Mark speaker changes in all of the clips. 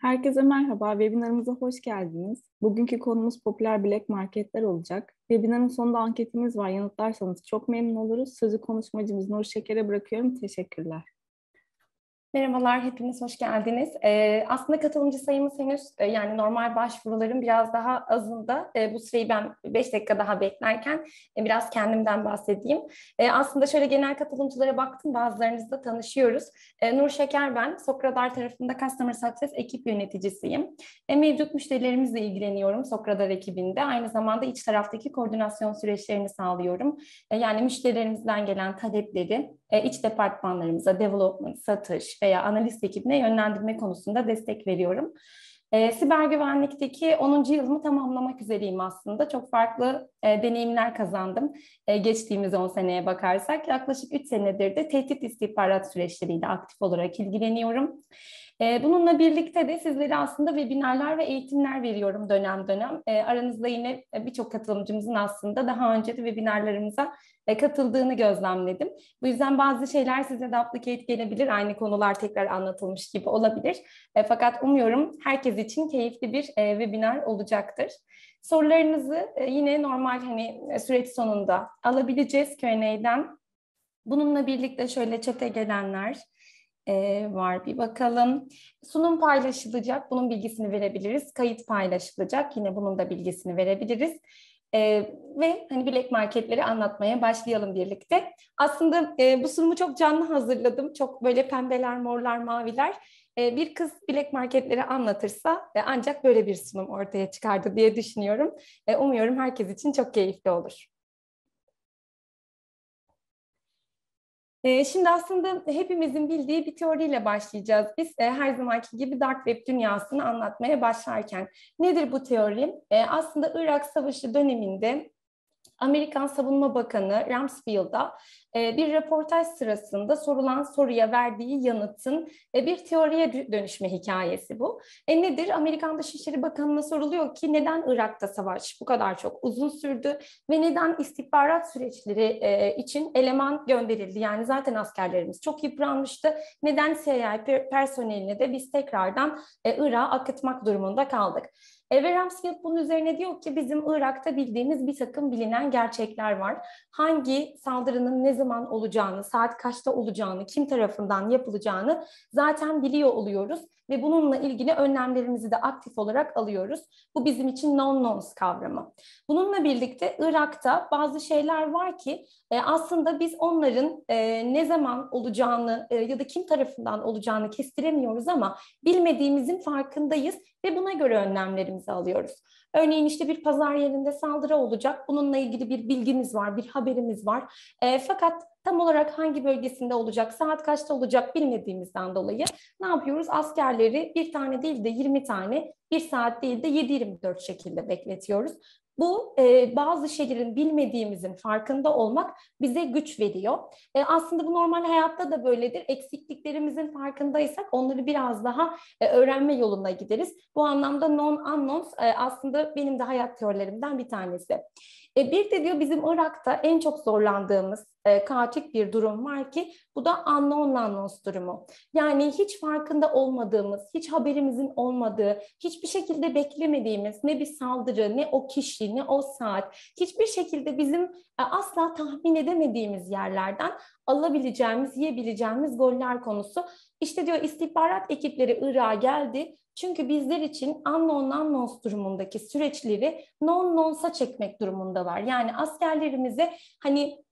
Speaker 1: Herkese merhaba, webinarımıza hoş geldiniz. Bugünkü konumuz popüler bilek marketler olacak. Webinarın sonunda anketimiz var, yanıtlarsanız çok memnun oluruz. Sözü konuşmacımız Nur Şeker'e bırakıyorum, teşekkürler. Merhabalar, hepiniz hoş geldiniz. Ee, aslında katılımcı sayımız henüz e, yani normal başvuruların biraz daha azında. E, bu süreyi ben 5 dakika daha beklerken e, biraz kendimden bahsedeyim. E, aslında şöyle genel katılımcılara baktım, bazılarınızla tanışıyoruz. E, Nur Şeker ben, Sokradar tarafında Customer Success ekip yöneticisiyim. E, mevcut müşterilerimizle ilgileniyorum Sokradar ekibinde. Aynı zamanda iç taraftaki koordinasyon süreçlerini sağlıyorum. E, yani müşterilerimizden gelen talepleri, e, iç departmanlarımıza development, satış veya analist ekibine yönlendirme konusunda destek veriyorum. E, siber güvenlikteki 10. yılımı tamamlamak üzereyim aslında. Çok farklı e, deneyimler kazandım e, geçtiğimiz 10 seneye bakarsak. Yaklaşık 3 senedir de tehdit istihbarat süreçleriyle aktif olarak ilgileniyorum. E, bununla birlikte de sizlere aslında webinarlar ve eğitimler veriyorum dönem dönem. E, aranızda yine e, birçok katılımcımızın aslında daha önce de webinarlarımıza katıldığını gözlemledim. Bu yüzden bazı şeyler size de applicate gelebilir. Aynı konular tekrar anlatılmış gibi olabilir. E, fakat umuyorum herkes için keyifli bir e, webinar olacaktır. Sorularınızı e, yine normal hani süreç sonunda alabileceğiz Q&A'den. Bununla birlikte şöyle çete gelenler, ee, var bir bakalım. Sunum paylaşılacak, bunun bilgisini verebiliriz. Kayıt paylaşılacak, yine bunun da bilgisini verebiliriz. E, ve hani bilek marketleri anlatmaya başlayalım birlikte. Aslında e, bu sunumu çok canlı hazırladım. Çok böyle pembeler, morlar, maviler. E, bir kız bilek marketleri anlatırsa e, ancak böyle bir sunum ortaya çıkardı diye düşünüyorum. E, umuyorum herkes için çok keyifli olur. Ee, şimdi aslında hepimizin bildiği bir teoriyle başlayacağız. Biz e, her zamanki gibi Dark Web dünyasını anlatmaya başlarken. Nedir bu teori? E, aslında Irak Savaşı döneminde Amerikan Savunma Bakanı Rumsfeld'a e, bir röportaj sırasında sorulan soruya verdiği yanıtın e, bir teoriye dönüşme hikayesi bu. E nedir? Amerikan Dışişleri Bakanı'na soruluyor ki neden Irak'ta savaş bu kadar çok uzun sürdü ve neden istihbarat süreçleri e, için eleman gönderildi? Yani zaten askerlerimiz çok yıpranmıştı. Neden CIA personeline de biz tekrardan Irak'a akıtmak durumunda kaldık? E, Ramsfield bunun üzerine diyor ki bizim Irak'ta bildiğimiz bir takım bilinen gerçekler var. Hangi saldırının ne zaman olacağını, saat kaçta olacağını, kim tarafından yapılacağını zaten biliyor oluyoruz ve bununla ilgili önlemlerimizi de aktif olarak alıyoruz. Bu bizim için non-nons kavramı. Bununla birlikte Irak'ta bazı şeyler var ki e, aslında biz onların e, ne zaman olacağını e, ya da kim tarafından olacağını kestiremiyoruz ama bilmediğimizin farkındayız ve buna göre önlemlerimizi alıyoruz. Örneğin işte bir pazar yerinde saldırı olacak. Bununla ilgili bir bilgimiz var, bir haberimiz var. E, fakat tam olarak hangi bölgesinde olacak, saat kaçta olacak bilmediğimizden dolayı ne yapıyoruz? Askerleri bir tane değil de 20 tane, bir saat değil de 7-24 şekilde bekletiyoruz. Bu e, bazı şeylerin bilmediğimizin farkında olmak bize güç veriyor. E, aslında bu normal hayatta da böyledir. Eksikliklerimizin farkındaysak onları biraz daha e, öğrenme yoluna gideriz. Bu anlamda non-unknowns e, aslında benim de hayat teorilerimden bir tanesi. E, bir de diyor bizim Irak'ta en çok zorlandığımız e, katik bir durum var ki bu da unknown lannos durumu. Yani hiç farkında olmadığımız, hiç haberimizin olmadığı, hiçbir şekilde beklemediğimiz ne bir saldırı, ne o kişi, ne o saat, hiçbir şekilde bizim e, asla tahmin edemediğimiz yerlerden alabileceğimiz, yiyebileceğimiz goller konusu. İşte diyor istihbarat ekipleri Irak'a geldi çünkü bizler için unknown unknowns durumundaki süreçleri non nonsa çekmek durumundalar. Yani askerlerimize hani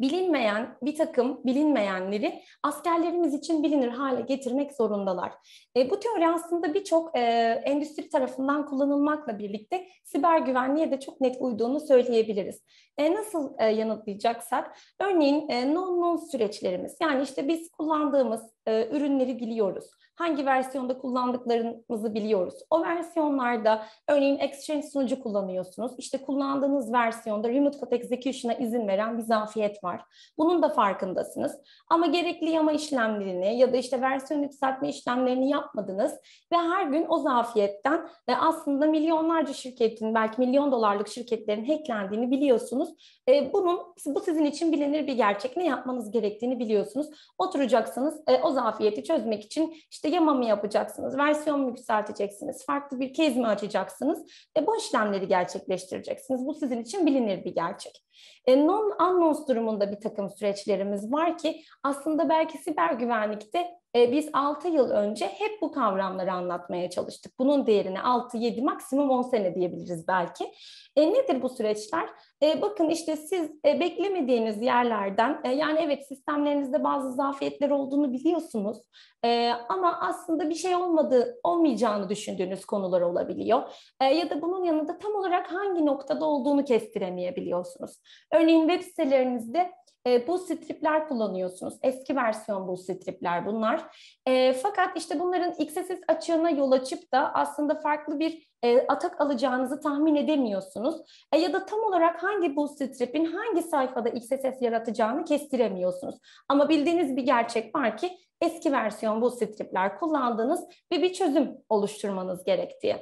Speaker 1: bilinmeyen bir takım bilinmeyenleri askerlerimiz için bilinir hale getirmek zorundalar. E, bu teori aslında birçok e, endüstri tarafından kullanılmakla birlikte siber güvenliğe de çok net uyduğunu söyleyebiliriz. E, nasıl e, yanıtlayacaksak, örneğin e, non-non süreçlerimiz, yani işte biz kullandığımız e, ürünleri biliyoruz hangi versiyonda kullandıklarımızı biliyoruz. O versiyonlarda örneğin Exchange sunucu kullanıyorsunuz. İşte kullandığınız versiyonda Remote Code Execution'a izin veren bir zafiyet var var. Bunun da farkındasınız. Ama gerekli yama işlemlerini ya da işte versiyon yükseltme işlemlerini yapmadınız ve her gün o zafiyetten e, aslında milyonlarca şirketin belki milyon dolarlık şirketlerin hacklendiğini biliyorsunuz. E, bunun bu sizin için bilinir bir gerçek. Ne yapmanız gerektiğini biliyorsunuz. Oturacaksınız e, o zafiyeti çözmek için işte yama mı yapacaksınız, versiyon mu yükselteceksiniz, farklı bir kez mi açacaksınız? E, bu işlemleri gerçekleştireceksiniz. Bu sizin için bilinir bir gerçek. E, non-anons durumunda bir takım süreçlerimiz var ki aslında belki siber güvenlikte e, biz 6 yıl önce hep bu kavramları anlatmaya çalıştık. Bunun değerini 6-7 maksimum 10 sene diyebiliriz belki. E, nedir bu süreçler? E, bakın işte siz e, beklemediğiniz yerlerden, e, yani evet sistemlerinizde bazı zafiyetler olduğunu biliyorsunuz e, ama aslında bir şey olmadığı, olmayacağını düşündüğünüz konular olabiliyor. E, ya da bunun yanında tam olarak hangi noktada olduğunu kestiremeyebiliyorsunuz. Örneğin web sitelerinizde e, bu stripler kullanıyorsunuz. Eski versiyon bu stripler bunlar. E, fakat işte bunların XSS açığına yol açıp da aslında farklı bir e, atak alacağınızı tahmin edemiyorsunuz. E, ya da tam olarak hangi bootstrap'in hangi sayfada XSS yaratacağını kestiremiyorsunuz. Ama bildiğiniz bir gerçek var ki eski versiyon bu stripler kullandınız ve bir çözüm oluşturmanız gerektiği.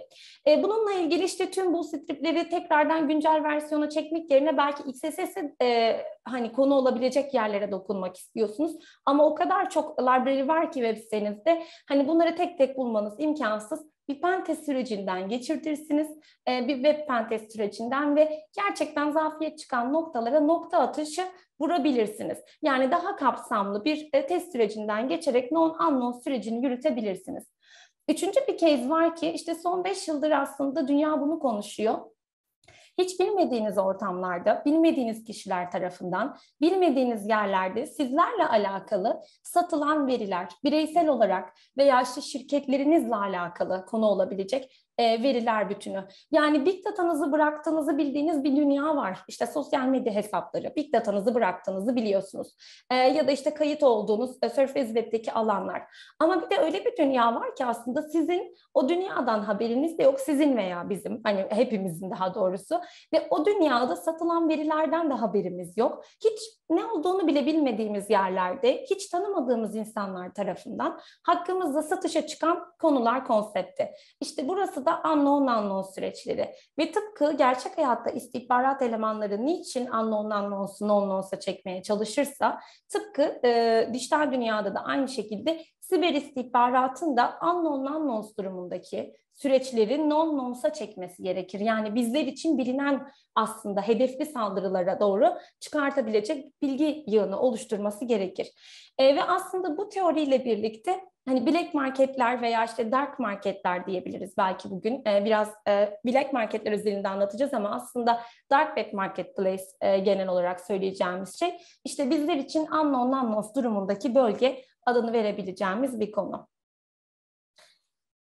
Speaker 1: E, bununla ilgili işte tüm bu stripleri tekrardan güncel versiyona çekmek yerine belki XSS'e e, hani konu olabilecek yerlere dokunmak istiyorsunuz. Ama o kadar çok library var ki web sitenizde hani bunları tek tek bulmanız imkansız bir pentest sürecinden geçirtirsiniz. Ee, bir web pentest sürecinden ve gerçekten zafiyet çıkan noktalara nokta atışı vurabilirsiniz. Yani daha kapsamlı bir e, test sürecinden geçerek non-unknown sürecini yürütebilirsiniz. Üçüncü bir case var ki işte son beş yıldır aslında dünya bunu konuşuyor hiç bilmediğiniz ortamlarda, bilmediğiniz kişiler tarafından, bilmediğiniz yerlerde sizlerle alakalı satılan veriler, bireysel olarak veya işte şirketlerinizle alakalı konu olabilecek e, veriler bütünü. Yani big datanızı bıraktığınızı bildiğiniz bir dünya var. İşte sosyal medya hesapları, big datanızı bıraktığınızı biliyorsunuz. E, ya da işte kayıt olduğunuz e, Surface Web'deki alanlar. Ama bir de öyle bir dünya var ki aslında sizin o dünyadan haberiniz de yok. Sizin veya bizim, hani hepimizin daha doğrusu. Ve o dünyada satılan verilerden de haberimiz yok. Hiç ne olduğunu bile bilmediğimiz yerlerde, hiç tanımadığımız insanlar tarafından hakkımızda satışa çıkan konular konsepti. İşte burası baktığımızda unknown unknown süreçleri ve tıpkı gerçek hayatta istihbarat elemanları niçin unknown unknown'su unknown'sa çekmeye çalışırsa tıpkı e, dijital dünyada da aynı şekilde siber istihbaratın da unknown unknowns durumundaki süreçleri non nonsa çekmesi gerekir. Yani bizler için bilinen aslında hedefli saldırılara doğru çıkartabilecek bilgi yığını oluşturması gerekir. E, ve aslında bu teoriyle birlikte hani bilek marketler veya işte dark marketler diyebiliriz belki bugün. E, biraz e, black marketler üzerinde anlatacağız ama aslında dark web marketplace e, genel olarak söyleyeceğimiz şey işte bizler için unknown unknown durumundaki bölge adını verebileceğimiz bir konu.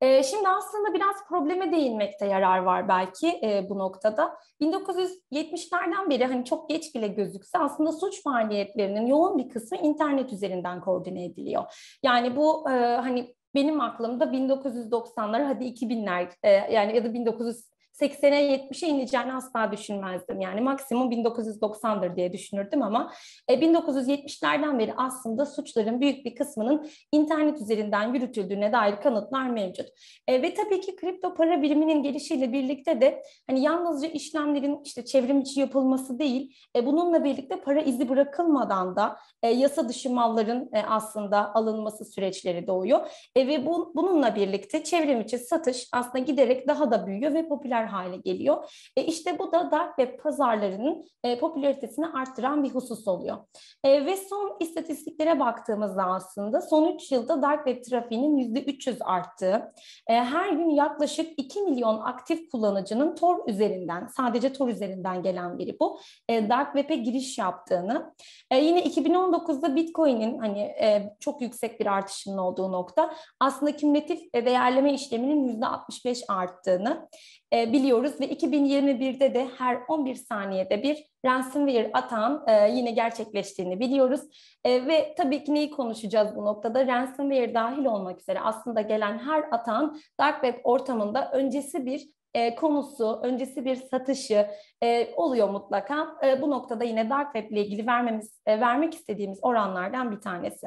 Speaker 1: E, şimdi aslında biraz probleme değinmekte yarar var belki e, bu noktada. 1970'lerden beri hani çok geç bile gözükse aslında suç faaliyetlerinin yoğun bir kısmı internet üzerinden koordine ediliyor. Yani bu e, hani benim aklımda 1990'lar hadi 2000'ler e, yani ya da 1900 80'e 70'e ineceğini asla düşünmezdim. Yani maksimum 1990'dır diye düşünürdüm ama e, 1970'lerden beri aslında suçların büyük bir kısmının internet üzerinden yürütüldüğüne dair kanıtlar mevcut. E, ve tabii ki kripto para biriminin gelişiyle birlikte de hani yalnızca işlemlerin işte çevrim içi yapılması değil, e, bununla birlikte para izi bırakılmadan da e, yasa dışı malların e, aslında alınması süreçleri doğuyor. E, ve bu, bununla birlikte çevrim içi satış aslında giderek daha da büyüyor ve popüler popüler hale geliyor. E işte bu da dark web pazarlarının e, popülaritesini arttıran bir husus oluyor. E, ve son istatistiklere baktığımızda aslında son 3 yılda dark web trafiğinin %300 arttığı, e, her gün yaklaşık 2 milyon aktif kullanıcının Tor üzerinden, sadece Tor üzerinden gelen biri bu, e, dark web'e giriş yaptığını, e, yine 2019'da Bitcoin'in hani e, çok yüksek bir artışının olduğu nokta aslında kümülatif e, değerleme işleminin %65 arttığını, e, biliyoruz ve 2021'de de her 11 saniyede bir ransomware atan e, yine gerçekleştiğini biliyoruz. E, ve tabii ki neyi konuşacağız bu noktada? Ransomware dahil olmak üzere aslında gelen her atan dark web ortamında öncesi bir e, konusu, öncesi bir satışı e, oluyor mutlaka. E, bu noktada yine dark web ile ilgili vermemiz e, vermek istediğimiz oranlardan bir tanesi.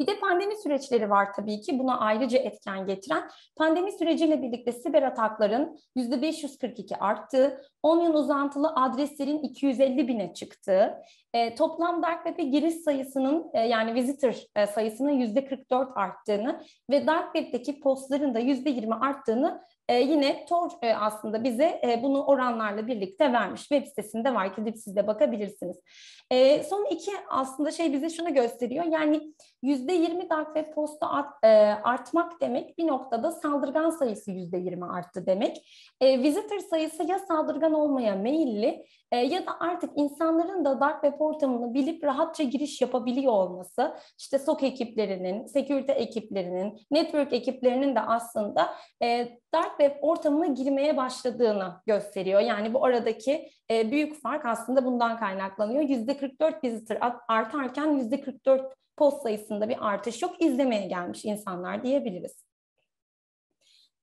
Speaker 1: Bir de pandemi süreçleri var tabii ki buna ayrıca etken getiren. Pandemi süreciyle birlikte siber atakların %542 arttı. 10 yıl uzantılı adreslerin 250 bine çıktı. e, toplam dark web'e giriş sayısının e, yani visitor e, sayısının %44 arttığını ve dark web'deki postların da %20 arttığını e, yine Tor e, aslında bize e, bunu oranlarla birlikte vermiş. Web sitesinde var ki siz de bakabilirsiniz. E, son iki aslında şey bize şunu gösteriyor. Yani yüzde yirmi dark web posta art, e, artmak demek bir noktada saldırgan sayısı yüzde yirmi arttı demek. E, visitor sayısı ya saldırgan olmaya meyilli e, ya da artık insanların da dark web ortamını bilip rahatça giriş yapabiliyor olması, işte SOC ekiplerinin, security ekiplerinin, network ekiplerinin de aslında e, dark web ortamına girmeye başladığını gösteriyor. Yani bu aradaki e, büyük fark aslında bundan kaynaklanıyor. %44 visitor artarken %44 post sayısında bir artış yok. İzlemeye gelmiş insanlar diyebiliriz.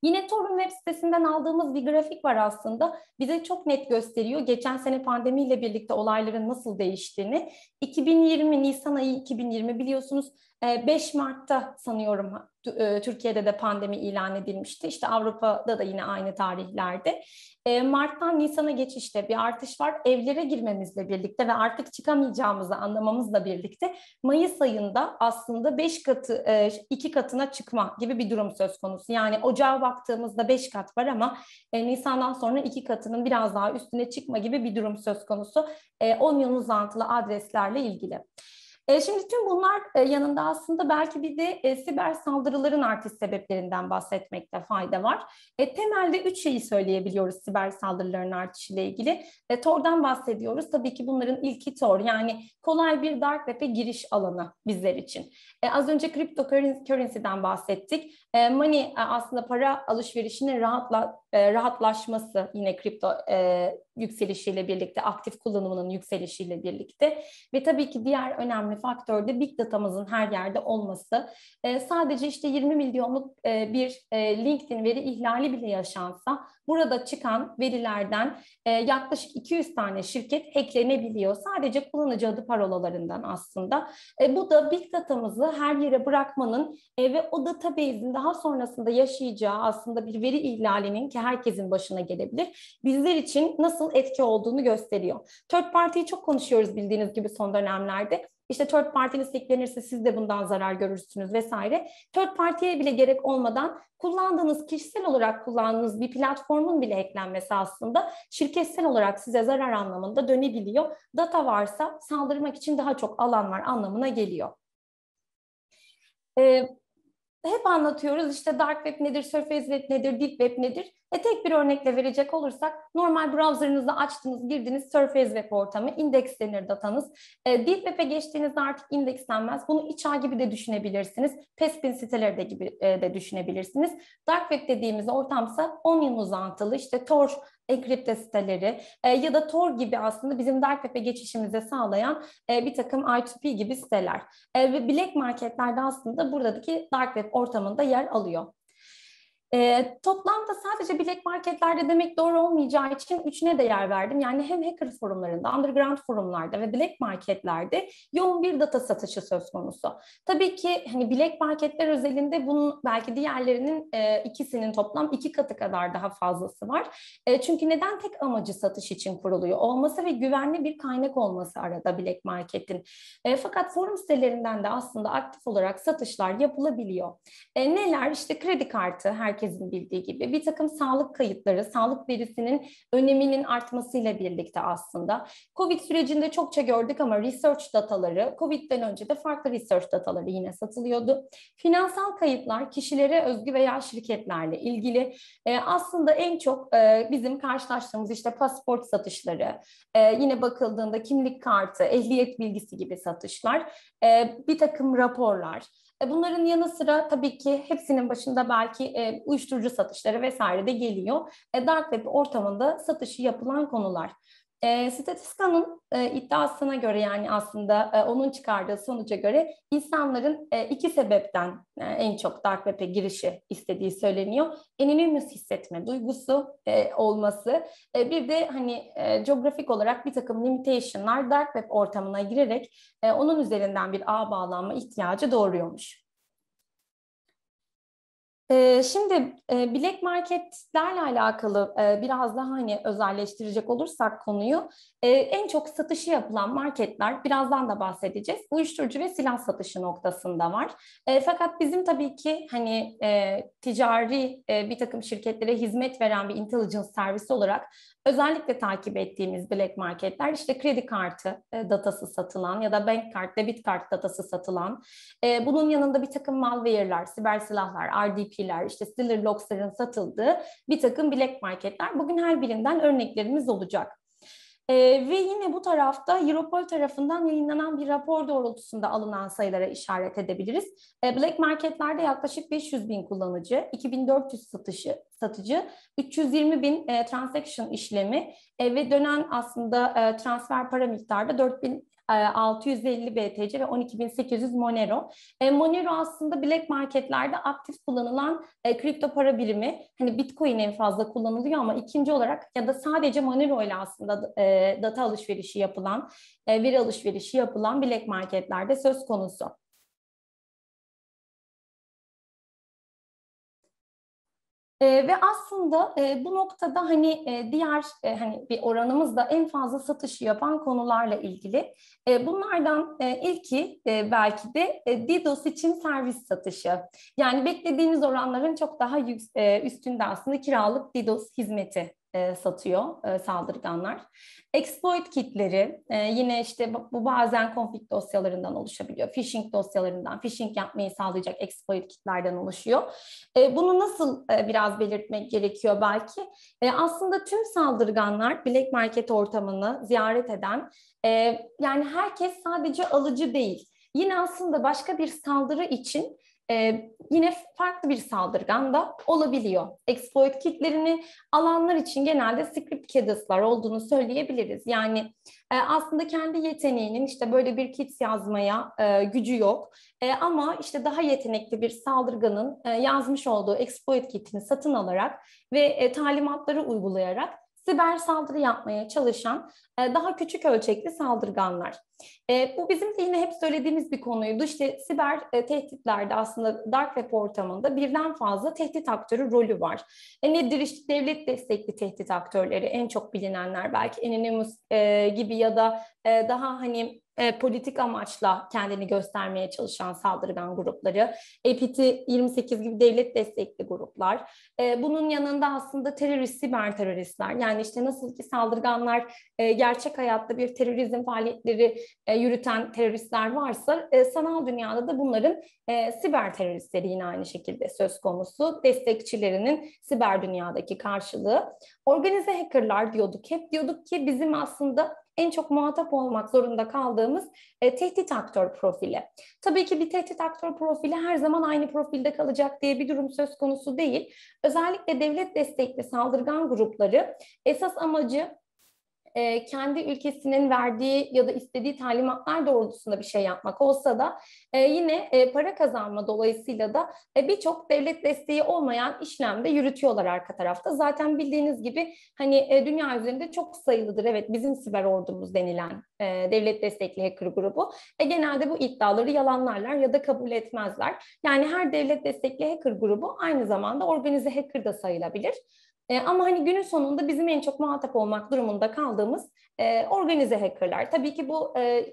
Speaker 1: Yine Torun web sitesinden aldığımız bir grafik var aslında. Bize çok net gösteriyor geçen sene pandemiyle birlikte olayların nasıl değiştiğini. 2020 Nisan ayı 2020 biliyorsunuz 5 ee, Mart'ta sanıyorum e, Türkiye'de de pandemi ilan edilmişti. İşte Avrupa'da da yine aynı tarihlerde. Ee, Mart'tan Nisan'a geçişte bir artış var. Evlere girmemizle birlikte ve artık çıkamayacağımızı anlamamızla birlikte Mayıs ayında aslında 5 katı 2 e, katına çıkma gibi bir durum söz konusu. Yani ocağa baktığımızda 5 kat var ama e, Nisan'dan sonra 2 katının biraz daha üstüne çıkma gibi bir durum söz konusu. 10 yıl uzantılı adreslerle ilgili. E, şimdi tüm bunlar e, yanında aslında belki bir de e, siber saldırıların artış sebeplerinden bahsetmekte fayda var. E, temelde üç şeyi söyleyebiliyoruz siber saldırıların artışıyla ilgili. E, Tor'dan bahsediyoruz. Tabii ki bunların ilki Tor. Yani kolay bir dark web'e giriş alanı bizler için. E, az önce cryptocurrency'den bahsettik. E, money e, aslında para alışverişini rahatla e, rahatlaşması yine kripto e, yükselişiyle birlikte, aktif kullanımının yükselişiyle birlikte ve tabii ki diğer önemli faktör de big datamızın her yerde olması. E, sadece işte 20 milyonluk e, bir e, LinkedIn veri ihlali bile yaşansa burada çıkan verilerden e, yaklaşık 200 tane şirket eklenebiliyor. Sadece kullanıcı adı parolalarından aslında. E, bu da big datamızı her yere bırakmanın e, ve o database'in daha sonrasında yaşayacağı aslında bir veri ihlalinin herkesin başına gelebilir. Bizler için nasıl etki olduğunu gösteriyor. Third party'yi çok konuşuyoruz bildiğiniz gibi son dönemlerde. İşte third party eklenirse siz de bundan zarar görürsünüz vesaire. Third party'ye bile gerek olmadan kullandığınız, kişisel olarak kullandığınız bir platformun bile eklenmesi aslında şirketsel olarak size zarar anlamında dönebiliyor. Data varsa saldırmak için daha çok alan var anlamına geliyor. Ee, hep anlatıyoruz işte dark web nedir, surface web nedir, deep web nedir. E tek bir örnekle verecek olursak normal browserınızı açtınız, girdiniz surface web ortamı, indekslenir datanız. E, deep web'e geçtiğinizde artık indekslenmez. Bunu iç ağ gibi de düşünebilirsiniz. Pespin siteleri de gibi e, de düşünebilirsiniz. Dark web dediğimiz ortamsa onion uzantılı işte Tor e-kripto siteleri e, ya da Tor gibi aslında bizim dark web'e geçişimize sağlayan e, bir takım i 2 p gibi siteler. E, ve black marketlerde aslında buradaki dark web ortamında yer alıyor. E, toplamda sadece bilek marketlerde demek doğru olmayacağı için üçüne de yer verdim. Yani hem hacker forumlarında, underground forumlarda ve bilek marketlerde yoğun bir data satışı söz konusu. Tabii ki hani bilek marketler özelinde bunun belki diğerlerinin e, ikisinin toplam iki katı kadar daha fazlası var. E, çünkü neden tek amacı satış için kuruluyor olması ve güvenli bir kaynak olması arada bilek marketin. E, fakat forum sitelerinden de aslında aktif olarak satışlar yapılabiliyor. E, neler? İşte kredi kartı herkes herkesin bildiği gibi bir takım sağlık kayıtları, sağlık verisinin öneminin artmasıyla birlikte aslında. Covid sürecinde çokça gördük ama research dataları, Covid'den önce de farklı research dataları yine satılıyordu. Finansal kayıtlar kişilere özgü veya şirketlerle ilgili e, aslında en çok e, bizim karşılaştığımız işte pasport satışları, e, yine bakıldığında kimlik kartı, ehliyet bilgisi gibi satışlar, e, bir takım raporlar, e, bunların yanı sıra tabii ki hepsinin başında belki e, uyuşturucu satışları vesaire de geliyor. E, dark web ortamında satışı yapılan konular. E, Statistika'nın e, iddiasına göre yani aslında e, onun çıkardığı sonuca göre insanların e, iki sebepten e, en çok dark web'e girişi istediği söyleniyor. Anonymous hissetme duygusu e, olması e, bir de hani e, coğrafik olarak bir takım limitationlar dark web ortamına girerek e, onun üzerinden bir ağ bağlanma ihtiyacı doğuruyormuş. Ee, şimdi e, bilek marketlerle alakalı e, biraz daha hani özelleştirecek olursak konuyu e, en çok satışı yapılan marketler birazdan da bahsedeceğiz. Uyuşturucu ve silah satışı noktasında var. Fakat bizim tabii ki hani ticari bir takım şirketlere hizmet veren bir intelligence servisi olarak Özellikle takip ettiğimiz black marketler işte kredi kartı e, datası satılan ya da bank kart, debit kart datası satılan. E, bunun yanında bir takım malware'ler, siber silahlar, RDP'ler, işte Stiller Lockstar'ın satıldığı bir takım black marketler. Bugün her birinden örneklerimiz olacak. E, ve yine bu tarafta Europol tarafından yayınlanan bir rapor doğrultusunda alınan sayılara işaret edebiliriz. E, Black marketlerde yaklaşık 500 bin kullanıcı, 2400 satışı, satıcı, 320 bin e, transaction işlemi e, ve dönen aslında e, transfer para miktarı miktarda 4000 650 e, BTC ve 12.800 Monero. E, Monero aslında black marketlerde aktif kullanılan e, kripto para birimi. Hani Bitcoin en fazla kullanılıyor ama ikinci olarak ya da sadece Monero ile aslında e, data alışverişi yapılan, e, veri alışverişi yapılan black
Speaker 2: marketlerde söz konusu.
Speaker 1: E, ve aslında e, bu noktada hani e, diğer e, hani bir oranımız da en fazla satışı yapan konularla ilgili. E, bunlardan e, ilki e, belki de e, DDoS için servis satışı. Yani beklediğimiz oranların çok daha yük, e, üstünde aslında kiralık DDoS hizmeti e, satıyor e, saldırganlar. Exploit kitleri e, yine işte bu bazen konflikt dosyalarından oluşabiliyor. Phishing dosyalarından, phishing yapmayı sağlayacak exploit kitlerden oluşuyor. E, bunu nasıl e, biraz belirtmek gerekiyor belki? E, aslında tüm saldırganlar black market ortamını ziyaret eden, e, yani herkes sadece alıcı değil. Yine aslında başka bir saldırı için ee, yine farklı bir saldırgan da olabiliyor. Exploit kitlerini alanlar için genelde script cadas'lar olduğunu söyleyebiliriz. Yani e, aslında kendi yeteneğinin işte böyle bir kit yazmaya e, gücü yok. E, ama işte daha yetenekli bir saldırganın e, yazmış olduğu exploit kitini satın alarak ve e, talimatları uygulayarak siber saldırı yapmaya çalışan e, daha küçük ölçekli saldırganlar. E, bu bizim de yine hep söylediğimiz bir konuydu. İşte siber e, tehditlerde aslında dark web ortamında birden fazla tehdit aktörü rolü var. E, nedir işte devlet destekli tehdit aktörleri en çok bilinenler belki Anonymous e, gibi ya da e, daha hani e, politik amaçla kendini göstermeye çalışan saldırgan grupları, EPT-28 gibi devlet destekli gruplar. E, bunun yanında aslında terörist, siber teröristler. Yani işte nasıl ki saldırganlar e, gerçek hayatta bir terörizm faaliyetleri e, yürüten teröristler varsa e, sanal dünyada da bunların e, siber teröristleri yine aynı şekilde söz konusu. Destekçilerinin siber dünyadaki karşılığı. Organize hackerlar diyorduk. Hep diyorduk ki bizim aslında en çok muhatap olmak zorunda kaldığımız e, tehdit aktör profili. Tabii ki bir tehdit aktör profili her zaman aynı profilde kalacak diye bir durum söz konusu değil. Özellikle devlet destekli saldırgan grupları esas amacı e, kendi ülkesinin verdiği ya da istediği talimatlar doğrultusunda bir şey yapmak olsa da e, yine e, para kazanma dolayısıyla da e, birçok devlet desteği olmayan işlemde yürütüyorlar arka tarafta. Zaten bildiğiniz gibi hani e, dünya üzerinde çok sayılıdır evet bizim siber ordumuz denilen e, devlet destekli hacker grubu. E, genelde bu iddiaları yalanlarlar ya da kabul etmezler. Yani her devlet destekli hacker grubu aynı zamanda organize hacker da sayılabilir. E, ama hani günün sonunda bizim en çok muhatap olmak durumunda kaldığımız e, organize hackerlar. Tabii ki bu e,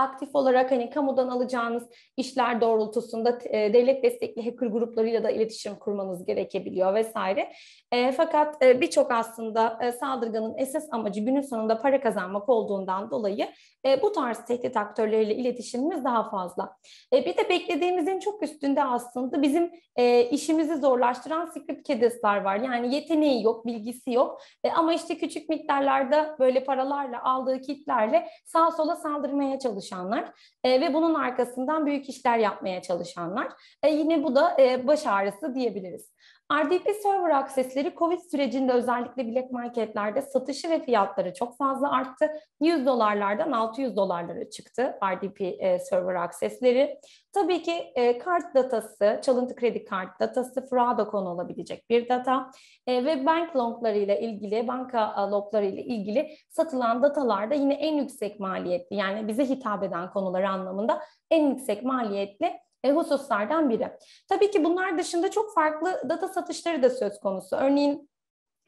Speaker 1: aktif olarak hani kamudan alacağınız işler doğrultusunda e, devlet destekli hacker gruplarıyla da iletişim kurmanız gerekebiliyor vesaire. E, fakat e, birçok aslında e, saldırganın esas amacı günün sonunda para kazanmak olduğundan dolayı e, bu tarz tehdit aktörleriyle iletişimimiz daha fazla. E, bir de beklediğimizin çok üstünde aslında bizim e, işimizi zorlaştıran script cadas'lar var. Yani yeteneği yok, bilgisi yok e, ama işte küçük miktarlarda böyle paralarla aldığı kitlerle sağa sola saldırmaya çalışıyor çalışanlar e, ve bunun arkasından büyük işler yapmaya çalışanlar. E, yine bu da e, baş ağrısı diyebiliriz. RDP server aksesleri COVID sürecinde özellikle bilek marketlerde satışı ve fiyatları çok fazla arttı. 100 dolarlardan 600 dolarlara çıktı RDP e, server aksesleri. Tabii ki e, kart datası, çalıntı kredi kart datası frauda konu olabilecek bir data e, ve bank loglarıyla ilgili, banka loglarıyla ilgili satılan datalarda yine en yüksek maliyetli yani bize hitap eden konular anlamında en yüksek maliyetli hususlardan biri. Tabii ki bunlar dışında çok farklı data satışları da söz konusu. Örneğin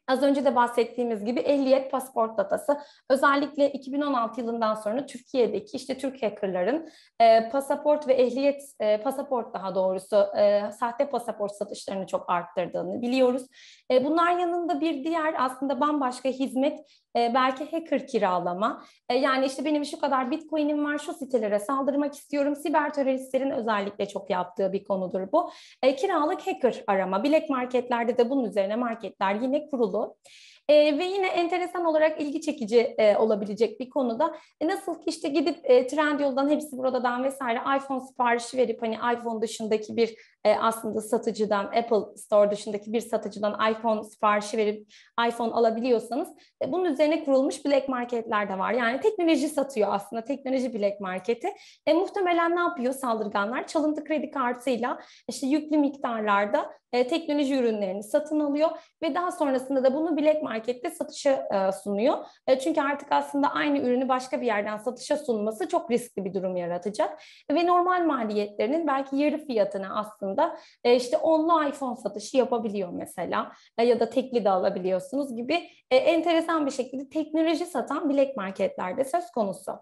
Speaker 1: Az önce de bahsettiğimiz gibi ehliyet pasport datası özellikle 2016 yılından sonra Türkiye'deki işte Türk hackerların e, pasaport ve ehliyet e, pasaport daha doğrusu e, sahte pasaport satışlarını çok arttırdığını biliyoruz. E, bunlar yanında bir diğer aslında bambaşka hizmet e, belki hacker kiralama. E, yani işte benim şu kadar bitcoin'im var şu sitelere saldırmak istiyorum. Siber teröristlerin özellikle çok yaptığı bir konudur bu. E, kiralık hacker arama. Bilek marketlerde de bunun üzerine marketler yine kurulu. E, ve yine enteresan olarak ilgi çekici e, olabilecek bir konuda e, nasıl ki işte gidip e, Trendyol'dan hepsi buradan vesaire iPhone siparişi verip hani iPhone dışındaki bir e, aslında satıcıdan Apple Store dışındaki bir satıcıdan iPhone siparişi verip iPhone alabiliyorsanız e, bunun üzerine kurulmuş black marketler de var. Yani teknoloji satıyor aslında teknoloji black marketi. E, muhtemelen ne yapıyor saldırganlar? Çalıntı kredi kartıyla işte yüklü miktarlarda e, teknoloji ürünlerini satın alıyor ve daha sonrasında da bunu black markette satışa e, sunuyor. E, çünkü artık aslında aynı ürünü başka bir yerden satışa sunması çok riskli bir durum yaratacak. Ve normal maliyetlerinin belki yarı fiyatına aslında anlamda e, işte onlu iPhone satışı yapabiliyor mesela e, ya da tekli de alabiliyorsunuz gibi e, enteresan bir şekilde teknoloji satan bilek marketlerde söz konusu.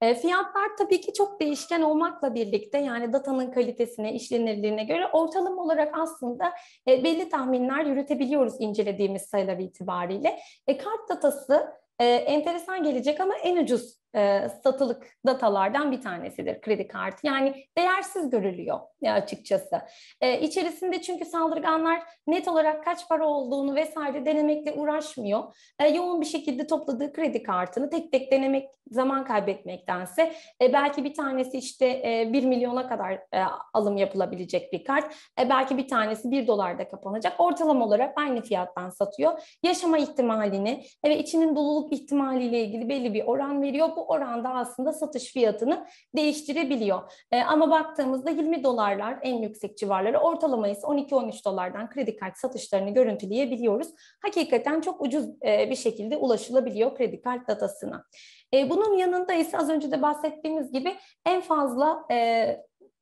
Speaker 1: E, fiyatlar tabii ki çok değişken olmakla birlikte yani datanın kalitesine, işlenirliğine göre ortalama olarak aslında e, belli tahminler yürütebiliyoruz incelediğimiz sayılar itibariyle. E, kart datası e, enteresan gelecek ama en ucuz e, satılık datalardan bir tanesidir kredi kartı. Yani değersiz görülüyor ya e, açıkçası. E, içerisinde çünkü saldırganlar net olarak kaç para olduğunu vesaire denemekle uğraşmıyor. E, yoğun bir şekilde topladığı kredi kartını tek tek denemek zaman kaybetmektense e, belki bir tanesi işte e, 1 milyona kadar e, alım yapılabilecek bir kart. E, belki bir tanesi 1 dolarda kapanacak. Ortalama olarak aynı fiyattan satıyor. Yaşama ihtimalini e, ve içinin doluluk ihtimaliyle ilgili belli bir oran veriyor bu oranda aslında satış fiyatını değiştirebiliyor. E, ama baktığımızda 20 dolarlar en yüksek civarları ortalama ise 12-13 dolardan kredi kart satışlarını görüntüleyebiliyoruz. Hakikaten çok ucuz e, bir şekilde ulaşılabiliyor kredi kart datasına. E, bunun yanında ise az önce de bahsettiğimiz gibi en fazla e,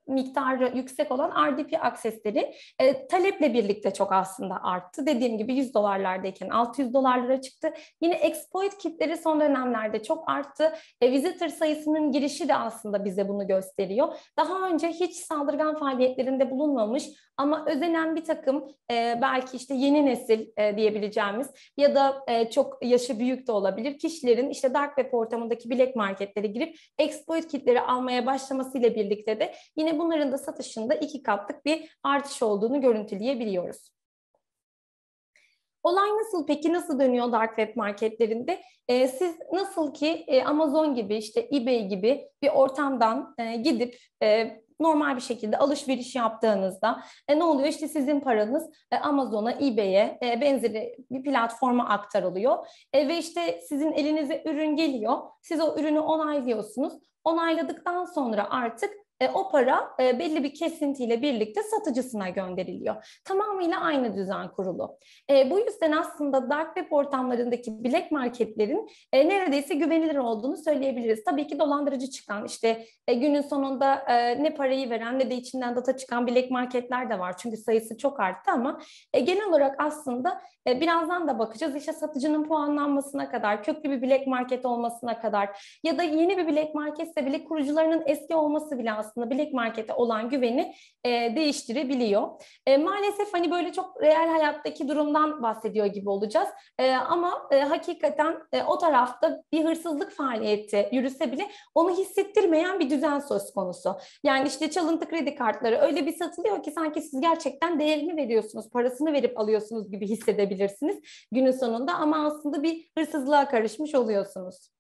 Speaker 1: miktarı yüksek olan RDP aksesleri e, taleple birlikte çok aslında arttı. Dediğim gibi 100 dolarlardayken 600 dolarlara çıktı. Yine exploit kitleri son dönemlerde çok arttı. E, visitor sayısının girişi de aslında bize bunu gösteriyor. Daha önce hiç saldırgan faaliyetlerinde bulunmamış ama özenen bir takım e, belki işte yeni nesil e, diyebileceğimiz ya da e, çok yaşı büyük de olabilir kişilerin işte dark web ortamındaki bilek marketlere girip exploit kitleri almaya başlamasıyla birlikte de yine bunların da satışında iki katlık bir artış olduğunu görüntüleyebiliyoruz. Olay nasıl peki nasıl dönüyor dark web marketlerinde? Ee, siz nasıl ki e, Amazon gibi işte eBay gibi bir ortamdan e, gidip e, normal bir şekilde alışveriş yaptığınızda e, ne oluyor? İşte sizin paranız e, Amazon'a, eBay'e e, benzeri bir platforma aktarılıyor. E, ve işte sizin elinize ürün geliyor. Siz o ürünü onaylıyorsunuz. Onayladıktan sonra artık e, o para e, belli bir kesintiyle birlikte satıcısına gönderiliyor. Tamamıyla aynı düzen kurulu. E, bu yüzden aslında dark web ortamlarındaki bilek marketlerin e, neredeyse güvenilir olduğunu söyleyebiliriz. Tabii ki dolandırıcı çıkan işte e, günün sonunda e, ne parayı veren ne de içinden data çıkan bilek marketler de var. Çünkü sayısı çok arttı ama e, genel olarak aslında e, birazdan da bakacağız. işte satıcının puanlanmasına kadar, köklü bir bilek market olmasına kadar ya da yeni bir bilek marketse bile kurucularının eski olması bile aslında bilek markete olan güveni e, değiştirebiliyor. E, maalesef hani böyle çok real hayattaki durumdan bahsediyor gibi olacağız. E, ama e, hakikaten e, o tarafta bir hırsızlık faaliyeti yürüse bile onu hissettirmeyen bir düzen söz konusu. Yani işte çalıntı kredi kartları öyle bir satılıyor ki sanki siz gerçekten değerini veriyorsunuz, parasını verip alıyorsunuz gibi hissedebilirsiniz günün sonunda ama aslında bir hırsızlığa karışmış oluyorsunuz.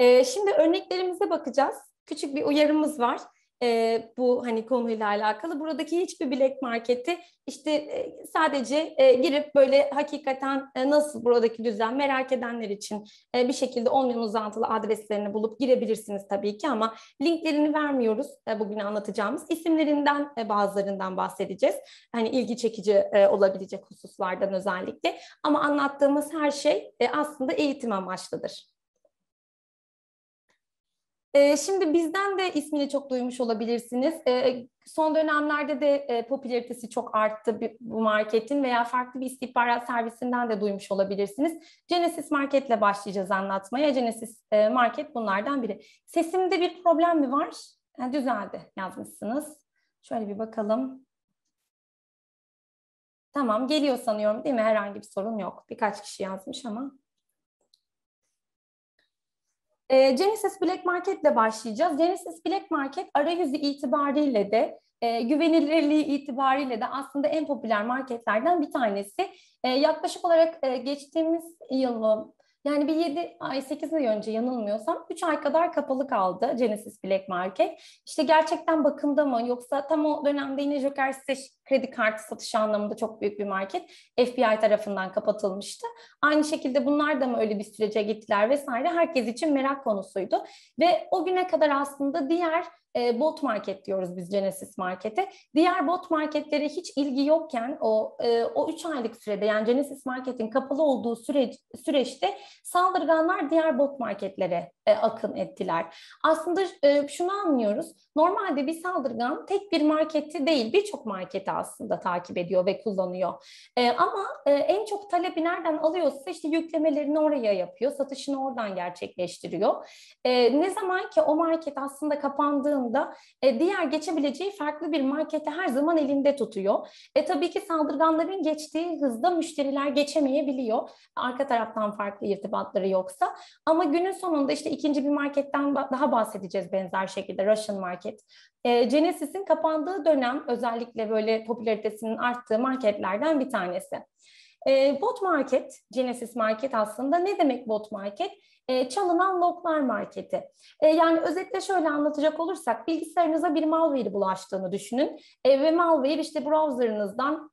Speaker 1: Ee, şimdi örneklerimize bakacağız küçük bir uyarımız var e, bu hani konuyla alakalı. Buradaki hiçbir bilek marketi işte e, sadece e, girip böyle hakikaten e, nasıl buradaki düzen merak edenler için e, bir şekilde olmayan uzantılı adreslerini bulup girebilirsiniz tabii ki ama linklerini vermiyoruz e, bugün anlatacağımız. isimlerinden e, bazılarından bahsedeceğiz. Hani ilgi çekici e, olabilecek hususlardan özellikle ama anlattığımız her şey e, aslında eğitim amaçlıdır. Ee, şimdi bizden de ismini çok duymuş olabilirsiniz. Ee, son dönemlerde de e, popülaritesi çok arttı bu marketin veya farklı bir istihbarat servisinden de duymuş olabilirsiniz. Genesis Market'le başlayacağız anlatmaya. Genesis e, Market bunlardan biri. Sesimde bir problem mi var? Yani düzeldi yazmışsınız. Şöyle bir bakalım. Tamam geliyor sanıyorum değil mi? Herhangi bir sorun yok. Birkaç kişi yazmış ama. E, Genesis Black Market ile başlayacağız. Genesis Black Market arayüzü itibariyle de e, güvenilirliği itibariyle de aslında en popüler marketlerden bir tanesi. E, yaklaşık olarak e, geçtiğimiz yılın yani bir 7 ay 8 ay önce yanılmıyorsam 3 ay kadar kapalı kaldı Genesis Black Market. İşte gerçekten bakımda mı yoksa tam o dönemde yine Joker size kredi kartı satışı anlamında çok büyük bir market FBI tarafından kapatılmıştı. Aynı şekilde bunlar da mı öyle bir sürece gittiler vesaire herkes için merak konusuydu. Ve o güne kadar aslında diğer e, bot market diyoruz biz Genesis Market'e. Diğer bot marketlere hiç ilgi yokken o e, o 3 aylık sürede yani Genesis Market'in kapalı olduğu süreç, süreçte saldırganlar diğer bot marketlere e, akın ettiler. Aslında e, şunu anlıyoruz. Normalde bir saldırgan tek bir marketi değil birçok marketi aslında takip ediyor ve kullanıyor. E, ama e, en çok talebi nereden alıyorsa işte yüklemelerini oraya yapıyor. Satışını oradan gerçekleştiriyor. E, ne zaman ki o market aslında kapandığında e, diğer geçebileceği farklı bir marketi her zaman elinde tutuyor. E, tabii ki saldırganların geçtiği hızda müşteriler geçemeyebiliyor. Arka taraftan farklı irtibatları yoksa. Ama günün sonunda işte ikinci bir marketten daha bahsedeceğiz benzer şekilde Russian Market. Ee, Genesis'in kapandığı dönem özellikle böyle popülaritesinin arttığı marketlerden bir tanesi. Ee, bot market, Genesis market aslında ne demek bot market? Ee, çalınan loglar marketi. yani özetle şöyle anlatacak olursak bilgisayarınıza bir malware bulaştığını düşünün ve malware işte browserınızdan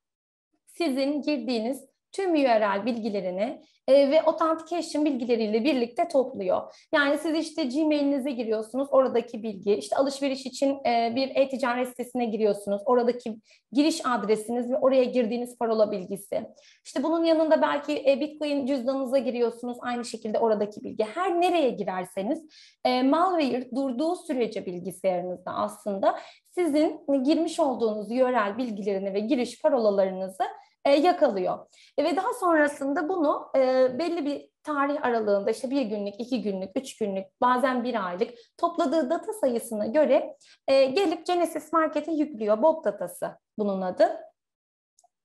Speaker 1: sizin girdiğiniz tüm URL bilgilerini e, ve authentication bilgileriyle birlikte topluyor. Yani siz işte Gmail'inize giriyorsunuz, oradaki bilgi, işte alışveriş için e, bir e-ticaret sitesine giriyorsunuz, oradaki giriş adresiniz ve oraya girdiğiniz parola bilgisi. İşte bunun yanında belki e, Bitcoin cüzdanınıza giriyorsunuz, aynı şekilde oradaki bilgi. Her nereye girerseniz e, malware durduğu sürece bilgisayarınızda aslında sizin girmiş olduğunuz URL bilgilerini ve giriş parolalarınızı e, yakalıyor. E, ve daha sonrasında bunu e, belli bir tarih aralığında işte bir günlük, iki günlük, üç günlük, bazen bir aylık topladığı data sayısına göre e, gelip Genesis Market'e yüklüyor. Bob datası bunun adı.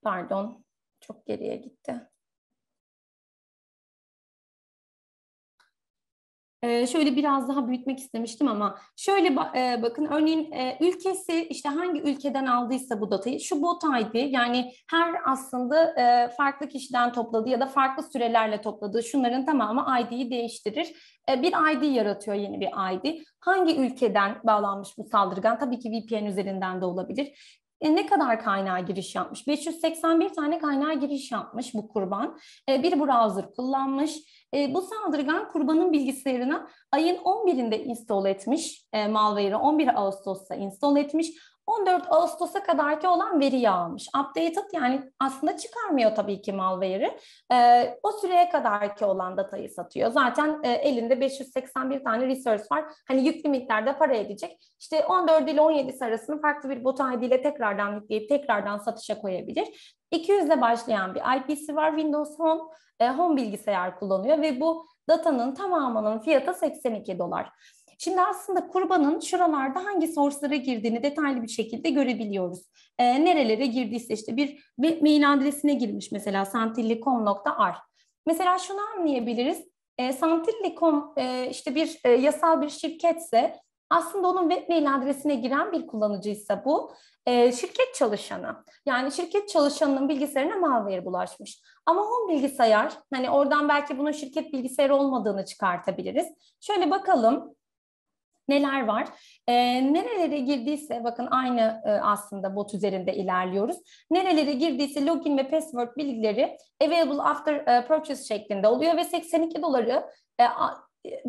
Speaker 1: Pardon, çok geriye gitti.
Speaker 2: Ee, şöyle biraz daha büyütmek
Speaker 1: istemiştim ama şöyle ba e, bakın örneğin e, ülkesi işte hangi ülkeden aldıysa bu datayı şu bot ID yani her aslında e, farklı kişiden topladığı ya da farklı sürelerle topladığı şunların tamamı ID'yi değiştirir. E, bir ID yaratıyor yeni bir ID. Hangi ülkeden bağlanmış bu saldırgan? Tabii ki VPN üzerinden de olabilir. E, ne kadar kaynağa giriş yapmış? 581 tane kaynağa giriş yapmış bu kurban. E, bir browser kullanmış. E, bu saldırgan kurbanın bilgisayarına ayın 11'inde install etmiş e, 11 Ağustos'ta install etmiş. 14 Ağustos'a kadarki olan veri almış. Updated yani aslında çıkarmıyor tabii ki malware'i. E, o süreye kadarki olan datayı satıyor. Zaten e, elinde 581 tane resource var. Hani yüklü miktarda para edecek. İşte 14 ile 17 arasını farklı bir bot ID ile tekrardan yükleyip tekrardan satışa koyabilir. 200 ile başlayan bir IP'si var. Windows Home, e, home bilgisayar kullanıyor ve bu datanın tamamının fiyatı 82 dolar. Şimdi aslında kurbanın şuralarda hangi sorslara girdiğini detaylı bir şekilde görebiliyoruz. E, nerelere girdiyse işte bir mail adresine girmiş mesela santilli.com.ar. Mesela şunu anlayabiliriz. E, ee, Santilli.com e, işte bir e, yasal bir şirketse aslında onun web mail adresine giren bir kullanıcıysa bu e, şirket çalışanı. Yani şirket çalışanının bilgisayarına malware bulaşmış. Ama home bilgisayar hani oradan belki bunun şirket bilgisayarı olmadığını çıkartabiliriz. Şöyle bakalım neler var? E, nerelere girdiyse bakın aynı e, aslında bot üzerinde ilerliyoruz. Nerelere girdiyse login ve password bilgileri available after e, purchase şeklinde oluyor ve 82 doları e,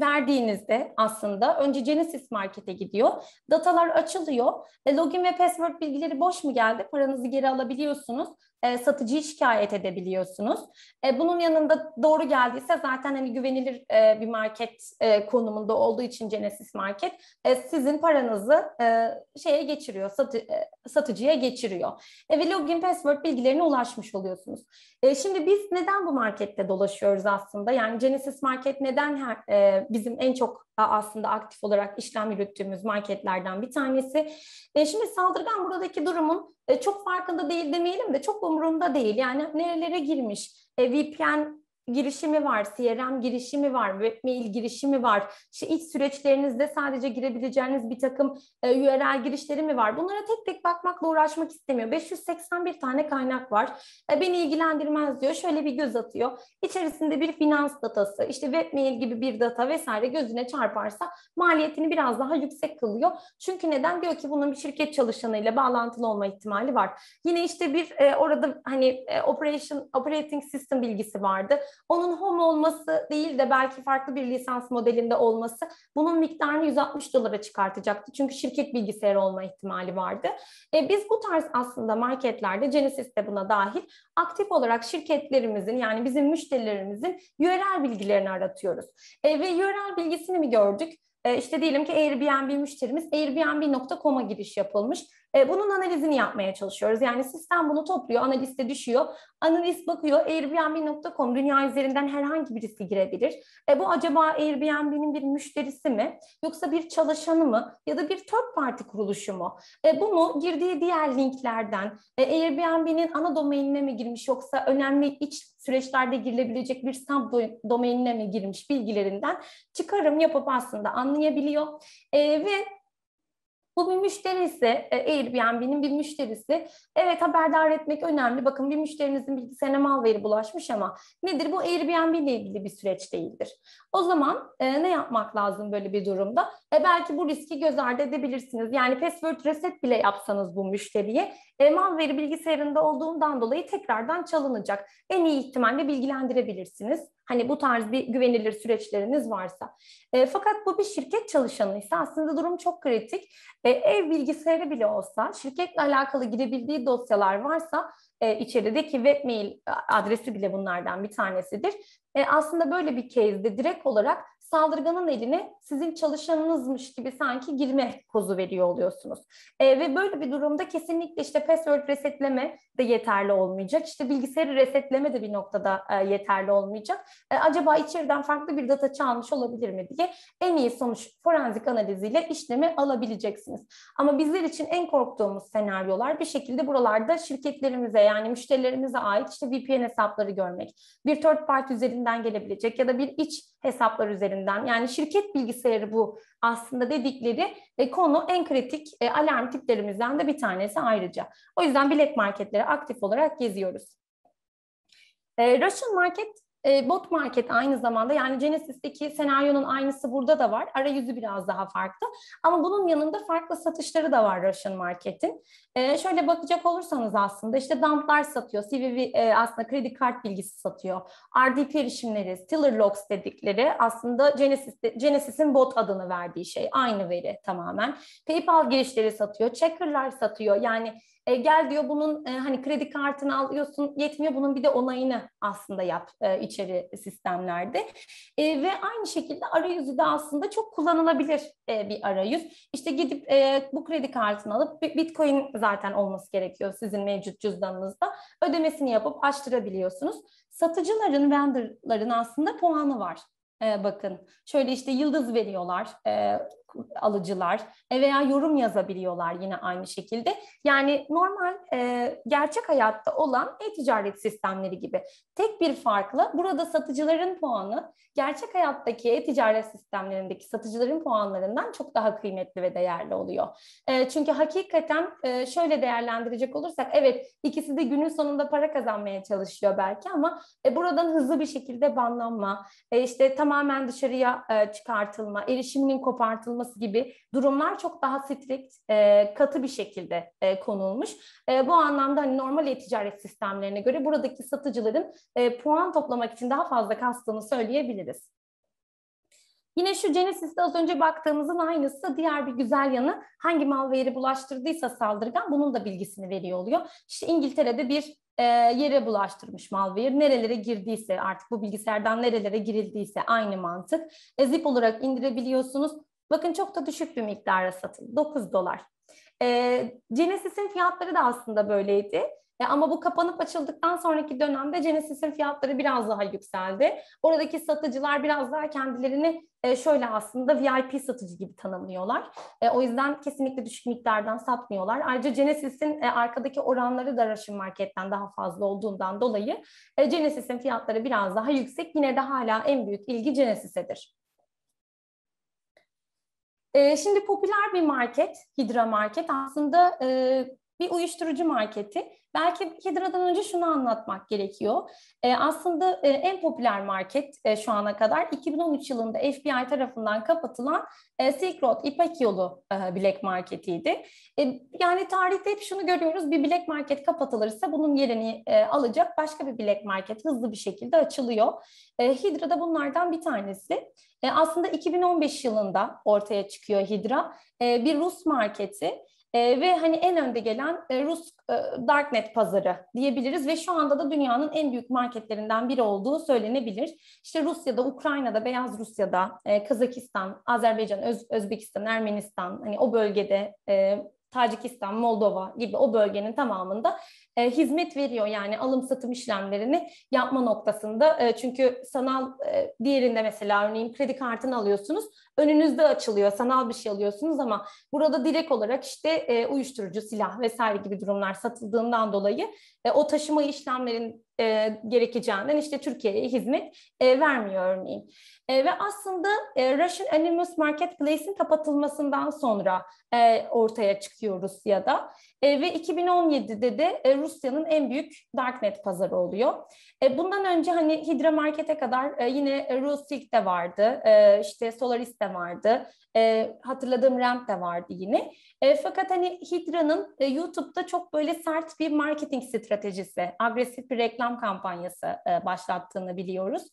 Speaker 1: verdiğinizde aslında önce Genesis Market'e gidiyor. Datalar açılıyor. E, login ve password bilgileri boş mu geldi? Paranızı geri alabiliyorsunuz e, satıcıyı şikayet edebiliyorsunuz. E, bunun yanında doğru geldiyse zaten hani güvenilir e, bir market e, konumunda olduğu için Genesis Market e, sizin paranızı e, şeye geçiriyor, satı, e, satıcıya geçiriyor. E, ve login password bilgilerine ulaşmış oluyorsunuz. E, şimdi biz neden bu markette dolaşıyoruz aslında? Yani Genesis Market neden her, e, bizim en çok aslında aktif olarak işlem yürüttüğümüz marketlerden bir tanesi. E, şimdi saldırgan buradaki durumun e, çok farkında değil demeyelim de çok umurumda değil. Yani nerelere girmiş, e, VPN girişimi var, CRM girişimi var, webmail girişimi var, işte iç süreçlerinizde sadece girebileceğiniz bir takım e, URL girişleri mi var? Bunlara tek tek bakmakla uğraşmak istemiyor. 581 tane kaynak var. E, beni ilgilendirmez diyor. Şöyle bir göz atıyor. İçerisinde bir finans datası, işte webmail gibi bir data vesaire gözüne çarparsa maliyetini biraz daha yüksek kılıyor. Çünkü neden? Diyor ki bunun bir şirket çalışanıyla bağlantılı olma ihtimali var. Yine işte bir e, orada hani e, operation operating system bilgisi vardı. Onun home olması değil de belki farklı bir lisans modelinde olması bunun miktarını 160 dolara çıkartacaktı. Çünkü şirket bilgisayarı olma ihtimali vardı. E, biz bu tarz aslında marketlerde Genesis de buna dahil aktif olarak şirketlerimizin yani bizim müşterilerimizin URL bilgilerini aratıyoruz. E, ve URL bilgisini mi gördük? E, işte diyelim ki Airbnb müşterimiz Airbnb.com'a giriş yapılmış e, bunun analizini yapmaya çalışıyoruz. Yani sistem bunu topluyor, analiste düşüyor. Analist bakıyor Airbnb.com dünya üzerinden herhangi birisi girebilir. E, bu acaba Airbnb'nin bir müşterisi mi? Yoksa bir çalışanı mı? Ya da bir third parti kuruluşu mu? E, bunu girdiği diğer linklerden e, Airbnb'nin ana domainine mi girmiş yoksa önemli iç süreçlerde girilebilecek bir sub domainine mi girmiş bilgilerinden çıkarım yapıp aslında anlayabiliyor. E, ve bu bir müşteri ise Airbnb'nin bir müşterisi evet haberdar etmek önemli. Bakın bir müşterinizin bilgisayarına mal veri bulaşmış ama nedir bu Airbnb ile ilgili bir süreç değildir. O zaman e, ne yapmak lazım böyle bir durumda? E, belki bu riski göz ardı edebilirsiniz. Yani password reset bile yapsanız bu müşteriye e, mal bilgisayarında olduğundan dolayı tekrardan çalınacak. En iyi ihtimalle bilgilendirebilirsiniz. Hani bu tarz bir güvenilir süreçleriniz varsa. E, fakat bu bir şirket çalışanıysa aslında durum çok kritik. E, ev bilgisayarı bile olsa şirketle alakalı girebildiği dosyalar varsa e, içerideki webmail e, adresi bile bunlardan bir tanesidir. E, aslında böyle bir case'de direkt olarak saldırganın eline sizin çalışanınızmış gibi sanki girme kozu veriyor oluyorsunuz. E, ve böyle bir durumda kesinlikle işte password resetleme de yeterli olmayacak. İşte bilgisayarı resetleme de bir noktada e, yeterli olmayacak. E, acaba içeriden farklı bir data çalmış olabilir mi diye en iyi sonuç forenzik analiziyle işlemi alabileceksiniz. Ama bizler için en korktuğumuz senaryolar bir şekilde buralarda şirketlerimize yani müşterilerimize ait işte VPN hesapları görmek, bir third party üzerinden gelebilecek ya da bir iç hesaplar üzerinden. Yani şirket bilgisayarı bu aslında dedikleri e, konu en kritik e, alarm tiplerimizden de bir tanesi ayrıca. O yüzden bilet marketlere aktif olarak geziyoruz. E, Russian Market e, bot market aynı zamanda yani Genesis'teki senaryonun aynısı burada da var. Arayüzü biraz daha farklı. Ama bunun yanında farklı satışları da var Russian Market'in. E, şöyle bakacak olursanız aslında işte dumplar satıyor. CVV e, aslında kredi kart bilgisi satıyor. RDP erişimleri, Stiller Logs dedikleri aslında Genesis, Genesis'in bot adını verdiği şey. Aynı veri tamamen. PayPal girişleri satıyor. Checker'lar satıyor. Yani e, gel diyor bunun e, hani kredi kartını alıyorsun yetmiyor bunun bir de onayını aslında yap e, içeri sistemlerde. E, ve aynı şekilde arayüzü de aslında çok kullanılabilir e, bir arayüz. işte gidip e, bu kredi kartını alıp bitcoin zaten olması gerekiyor sizin mevcut cüzdanınızda. Ödemesini yapıp açtırabiliyorsunuz. Satıcıların, vendorların aslında puanı var. Ee, bakın şöyle işte yıldız veriyorlar. Ee, alıcılar veya yorum yazabiliyorlar yine aynı şekilde. Yani normal e, gerçek hayatta olan e-ticaret sistemleri gibi. Tek bir farklı burada satıcıların puanı gerçek hayattaki e-ticaret sistemlerindeki satıcıların puanlarından çok daha kıymetli ve değerli oluyor. E, çünkü hakikaten e, şöyle değerlendirecek olursak evet ikisi de günün sonunda para kazanmaya çalışıyor belki ama e, buradan hızlı bir şekilde banlanma, e, işte tamamen dışarıya e, çıkartılma, erişiminin kopartılma yapılması gibi durumlar çok daha strikt, e, katı bir şekilde e, konulmuş. E, bu anlamda hani normal e-ticaret sistemlerine göre buradaki satıcıların e, puan toplamak için daha fazla kastığını söyleyebiliriz. Yine şu Genesis'te az önce baktığımızın aynısı diğer bir güzel yanı hangi mal ve yeri bulaştırdıysa saldırgan bunun da bilgisini veriyor oluyor. İşte İngiltere'de bir e, yere bulaştırmış mal ve malware nerelere girdiyse artık bu bilgisayardan nerelere girildiyse aynı mantık. E, zip olarak indirebiliyorsunuz Bakın çok da düşük bir miktara satıldı. 9 dolar. E, Genesis'in fiyatları da aslında böyleydi. E, ama bu kapanıp açıldıktan sonraki dönemde Genesis'in fiyatları biraz daha yükseldi. Oradaki satıcılar biraz daha kendilerini e, şöyle aslında VIP satıcı gibi tanımlıyorlar. E, o yüzden kesinlikle düşük miktardan satmıyorlar. Ayrıca Genesis'in e, arkadaki oranları da Russian Market'ten daha fazla olduğundan dolayı e, Genesis'in fiyatları biraz daha yüksek. Yine de hala en büyük ilgi Genesis'edir. Ee, şimdi popüler bir market, Hidra Market aslında e, bir uyuşturucu marketi. Belki Hidra'dan önce şunu anlatmak gerekiyor. E, aslında e, en popüler market e, şu ana kadar 2013 yılında FBI tarafından kapatılan e, Silk Road İpek Yolu e, bilek marketiydi. E, yani tarihte hep şunu görüyoruz. Bir bilek market kapatılırsa bunun yerini e, alacak başka bir bilek market hızlı bir şekilde açılıyor. E, Hidra da bunlardan bir tanesi. E, aslında 2015 yılında ortaya çıkıyor Hidra. E, bir Rus marketi e, ve hani en önde gelen e, Rus e, darknet pazarı diyebiliriz ve şu anda da dünyanın en büyük marketlerinden biri olduğu söylenebilir. İşte Rusya'da, Ukrayna'da, Beyaz Rusya'da, e, Kazakistan, Azerbaycan, Öz, Özbekistan, Ermenistan hani o bölgede e, Tacikistan, Moldova gibi o bölgenin tamamında e, hizmet veriyor yani alım satım işlemlerini yapma noktasında. E, çünkü sanal e, diğerinde mesela örneğin kredi kartını alıyorsunuz. Önünüzde açılıyor sanal bir şey alıyorsunuz ama burada direkt olarak işte e, uyuşturucu, silah vesaire gibi durumlar satıldığından dolayı e, o taşıma işlemlerin e, gerekeceğinden işte Türkiye'ye hizmet e, vermiyor örneğin. E, ve aslında e, Russian Anonymous Marketplace'in kapatılmasından sonra e, ortaya çıkıyor Rusya'da. E, ve 2017'de de e, Rusya'nın en büyük darknet pazarı oluyor. E, bundan önce hani Hydra Market'e kadar e, yine Rusilk de vardı, e, işte Solaris de vardı, e, hatırladığım Ramp de vardı yine. E, fakat hani Hydra'nın e, YouTube'da çok böyle sert bir marketing stratejisi, agresif bir reklam reklam kampanyası e, başlattığını biliyoruz.